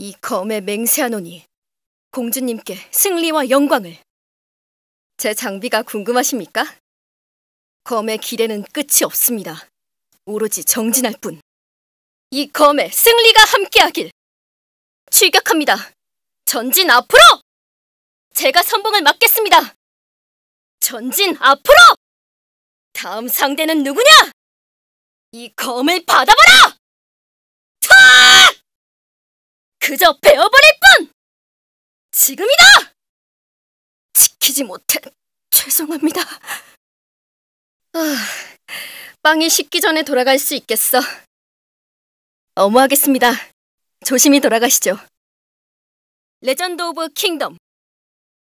이 검에 맹세하노니 공주님께 승리와 영광을 제 장비가 궁금하십니까? 검의 기대는 끝이 없습니다. 오로지 정진할 뿐. 이검의 승리가 함께하길. 출격합니다. 전진 앞으로! 제가 선봉을 맡겠습니다. 전진 앞으로! 다음 상대는 누구냐? 이 검을 받아봐라! 그저 베어버릴 뿐! 지금이다! 지키지 못해 죄송합니다. 아, 빵이 식기 전에 돌아갈 수 있겠어. 어머하겠습니다 조심히 돌아가시죠. 레전드 오브 킹덤